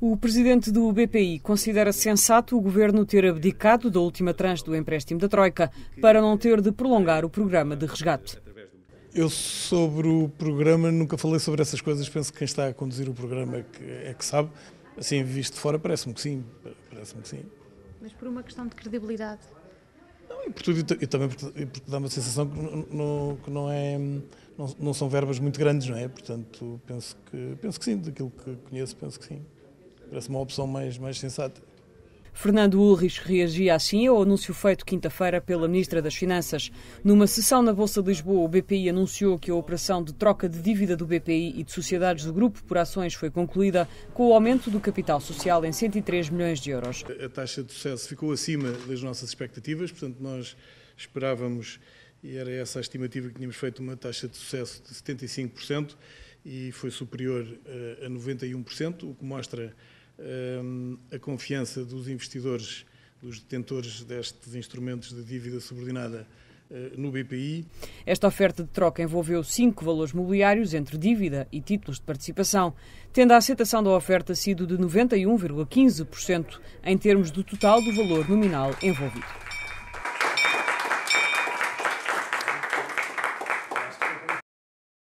O presidente do BPI considera sensato o governo ter abdicado da última tranche do empréstimo da Troika para não ter de prolongar o programa de resgate. Eu, sobre o programa, nunca falei sobre essas coisas. Penso que quem está a conduzir o programa é que sabe. Assim, visto de fora, parece-me que sim. Parece-me que sim. Mas por uma questão de credibilidade? Não, e, por tudo, e também porque, dá uma sensação que não, que não é. Não, não, são verbas muito grandes, não é? Portanto, penso que, penso que sim, daquilo que conheço, penso que sim. Parece uma opção mais, mais sensata. Fernando Ulrich reagia assim ao anúncio feito quinta-feira pela Ministra das Finanças. Numa sessão na Bolsa de Lisboa, o BPI anunciou que a operação de troca de dívida do BPI e de sociedades do grupo por ações foi concluída com o aumento do capital social em 103 milhões de euros. A taxa de sucesso ficou acima das nossas expectativas, portanto, nós esperávamos, e era essa a estimativa que tínhamos feito, uma taxa de sucesso de 75% e foi superior eh, a 91%, o que mostra Ehm, a confiança dos investidores, dos detentores destes instrumentos de dívida subordinada eh, no BPI. Esta oferta de troca envolveu cinco valores mobiliários entre dívida e títulos de participação, tendo a aceitação da oferta sido de 91,15% em termos do total do valor nominal envolvido.